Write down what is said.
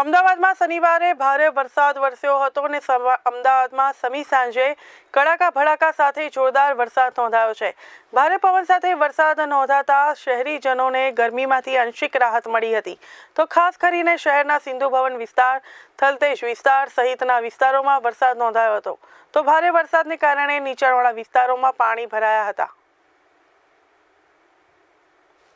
અમદાવાદમાં શનિવારે ભારે વરસાદ વરસ્યો હતો અને અમદાવાદમાં સમી સાંજે કડાકા ભડાકા સાથે જોરદાર વરસાદ નોંધાયો છે ભારે પવન સાથે વરસાદ નોંધાતા શહેરીજનોને ગરમીમાંથી આંશિક રાહત મળી હતી તો ખાસ કરીને શહેરના સિંધુ ભવન વિસ્તાર થલતેજ વિસ્તાર સહિતના વિસ્તારોમાં વરસાદ નોંધાયો હતો તો ભારે વરસાદને કારણે નીચાણવાળા વિસ્તારોમાં પાણી ભરાયા હતા